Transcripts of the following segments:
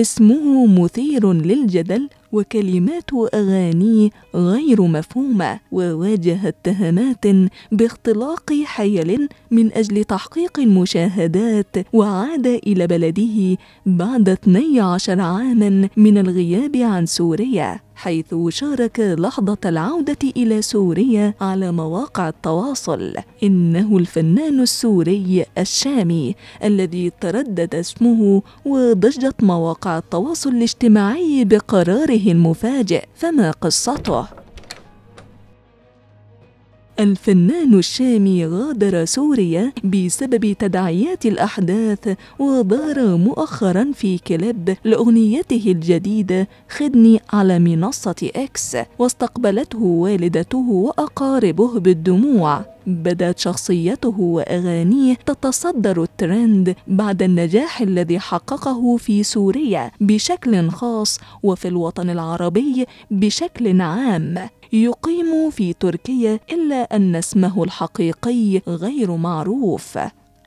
اسمه مثير للجدل وكلمات اغانيه غير مفهومه وواجه اتهامات باختلاق حيل من اجل تحقيق المشاهدات وعاد الى بلده بعد 12 عاما من الغياب عن سوريا حيث شارك لحظة العودة إلى سوريا على مواقع التواصل إنه الفنان السوري الشامي الذي تردد اسمه وضجت مواقع التواصل الاجتماعي بقراره المفاجئ فما قصته الفنان الشامي غادر سوريا بسبب تداعيات الأحداث ودار مؤخرا في كليب لأغنيته الجديدة خدني على منصة إكس واستقبلته والدته وأقاربه بالدموع بدأت شخصيته واغانيه تتصدر الترند بعد النجاح الذي حققه في سوريا بشكل خاص وفي الوطن العربي بشكل عام يقيم في تركيا إلا أن اسمه الحقيقي غير معروف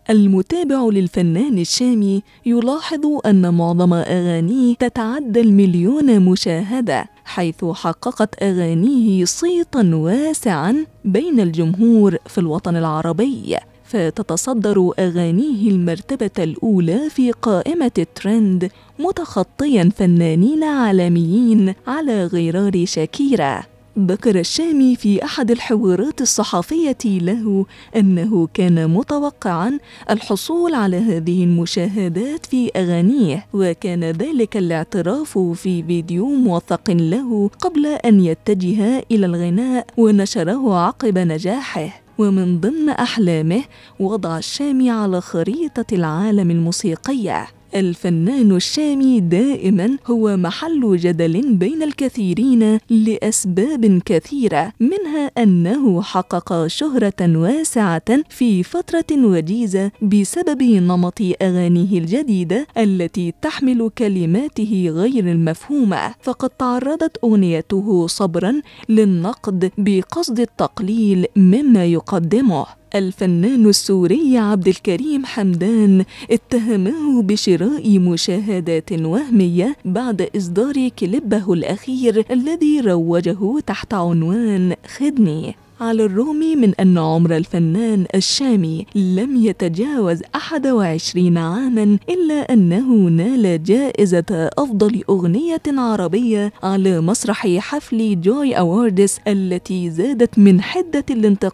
المتابع للفنان الشامي يلاحظ أن معظم أغانيه تتعدى المليون مشاهدة حيث حققت أغانيه صيتا واسعا بين الجمهور في الوطن العربي فتتصدر أغانيه المرتبة الأولى في قائمة الترند متخطيا فنانين عالميين على غرار شاكيرا ذكر الشامي في احد الحوارات الصحفيه له انه كان متوقعا الحصول على هذه المشاهدات في اغانيه وكان ذلك الاعتراف في فيديو موثق له قبل ان يتجه الى الغناء ونشره عقب نجاحه ومن ضمن احلامه وضع الشامي على خريطه العالم الموسيقيه الفنان الشامي دائما هو محل جدل بين الكثيرين لأسباب كثيرة منها أنه حقق شهرة واسعة في فترة وجيزة بسبب نمط أغانيه الجديدة التي تحمل كلماته غير المفهومة فقد تعرضت أغنيته صبرا للنقد بقصد التقليل مما يقدمه الفنان السوري عبد الكريم حمدان اتهمه بشراء مشاهدات وهمية بعد إصدار كليبه الأخير الذي روجه تحت عنوان خدني على الرغم من أن عمر الفنان الشامي لم يتجاوز 21 عاما إلا أنه نال جائزة أفضل أغنية عربية على مسرح حفل جوي أواردس التي زادت من حدة الانتقادات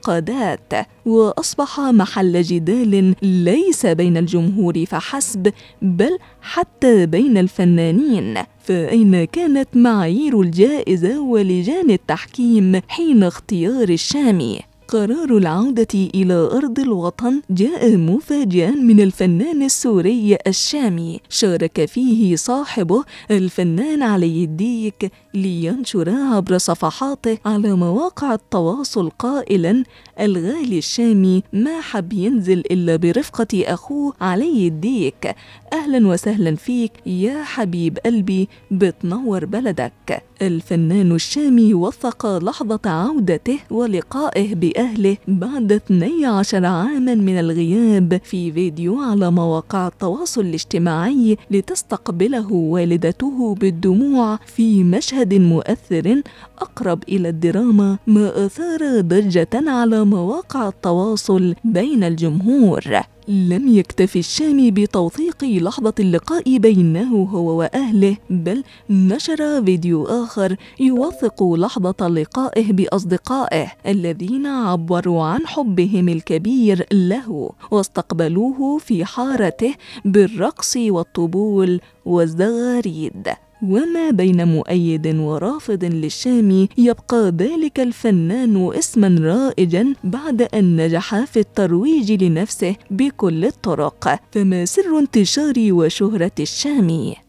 واصبح محل جدال ليس بين الجمهور فحسب بل حتى بين الفنانين فأين كانت معايير الجائزة ولجان التحكيم حين اختيار الشامي قرار العودة إلى أرض الوطن جاء مفاجئا من الفنان السوري الشامي شارك فيه صاحبه الفنان علي الديك لينشر عبر صفحاته على مواقع التواصل قائلا الغالي الشامي ما حب ينزل إلا برفقة أخوه علي الديك أهلا وسهلا فيك يا حبيب قلبي بتنور بلدك الفنان الشامي وثق لحظة عودته ولقائه بأ أهله بعد 12 عاما من الغياب في فيديو على مواقع التواصل الاجتماعي لتستقبله والدته بالدموع في مشهد مؤثر أقرب إلى الدراما ما أثار ضجة على مواقع التواصل بين الجمهور لم يكتف الشامي بتوثيق لحظة اللقاء بينه هو وأهله بل نشر فيديو آخر يوثق لحظة لقائه بأصدقائه الذين عبروا عن حبهم الكبير له واستقبلوه في حارته بالرقص والطبول والزغاريد وما بين مؤيد ورافض للشام يبقى ذلك الفنان اسما رائجا بعد أن نجح في الترويج لنفسه بكل الطرق فما سر انتشار وشهرة الشام